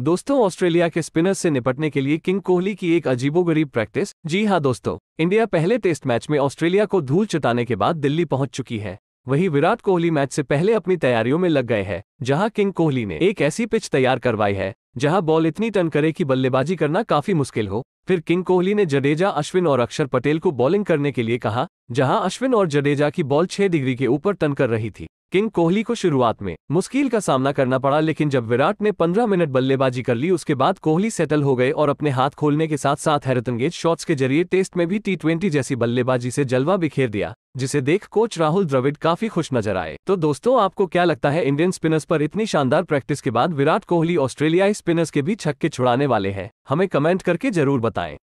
दोस्तों ऑस्ट्रेलिया के स्पिनर से निपटने के लिए किंग कोहली की एक अजीबोगरीब प्रैक्टिस जी हां दोस्तों इंडिया पहले टेस्ट मैच में ऑस्ट्रेलिया को धूल चटाने के बाद दिल्ली पहुंच चुकी है वहीं विराट कोहली मैच से पहले अपनी तैयारियों में लग गए हैं जहां किंग कोहली ने एक ऐसी पिच तैयार करवाई है जहां बॉल इतनी टन करे कि बल्लेबाजी करना काफी मुश्किल हो फिर किंग कोहली ने जडेजा अश्विन और अक्षर पटेल को बॉलिंग करने के लिए कहा जहां अश्विन और जडेजा की बॉल छह डिग्री के ऊपर टन कर रही थी किंग कोहली को शुरुआत में मुश्किल का सामना करना पड़ा लेकिन जब विराट ने 15 मिनट बल्लेबाजी कर ली उसके बाद कोहली सेटल हो गए और अपने हाथ खोलने के साथ साथ हैरतनगेज शॉट्स के जरिए टेस्ट में भी टी जैसी बल्लेबाजी से जलवा बिखेर दिया जिसे देख कोच राहुल द्रविड काफी खुश नजर आए तो दोस्तों आपको क्या लगता है इंडियन स्पिनर्स पर इतनी शानदार प्रैक्टिस के बाद विराट कोहली ऑस्ट्रेलियाई स्पिनर्स के भी छक्के छुड़ाने वाले हैं हमें कमेंट करके जरूर बताएं